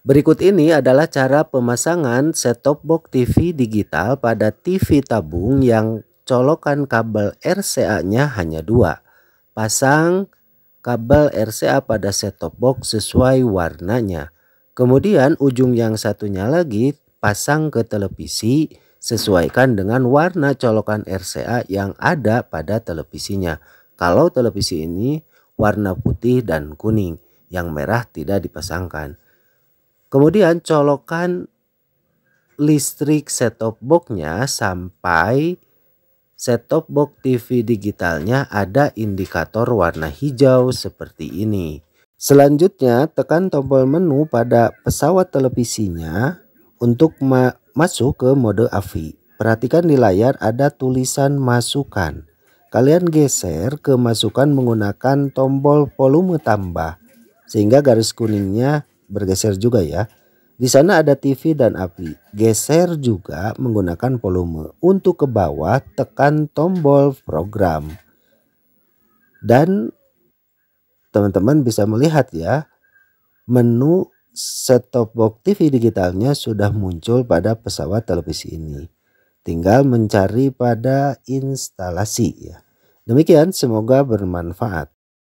Berikut ini adalah cara pemasangan set-top box TV digital pada TV tabung yang colokan kabel RCA-nya hanya dua. Pasang kabel RCA pada set-top box sesuai warnanya. Kemudian ujung yang satunya lagi pasang ke televisi sesuaikan dengan warna colokan RCA yang ada pada televisinya. Kalau televisi ini warna putih dan kuning, yang merah tidak dipasangkan. Kemudian colokan listrik set-top boxnya sampai set-top box TV digitalnya ada indikator warna hijau seperti ini. Selanjutnya tekan tombol menu pada pesawat televisinya untuk ma masuk ke mode AVI. Perhatikan di layar ada tulisan masukan. Kalian geser ke masukan menggunakan tombol volume tambah sehingga garis kuningnya bergeser juga ya. Di sana ada TV dan api. Geser juga menggunakan volume. Untuk ke bawah tekan tombol program. Dan teman-teman bisa melihat ya menu set box TV digitalnya sudah muncul pada pesawat televisi ini. Tinggal mencari pada instalasi ya. Demikian semoga bermanfaat.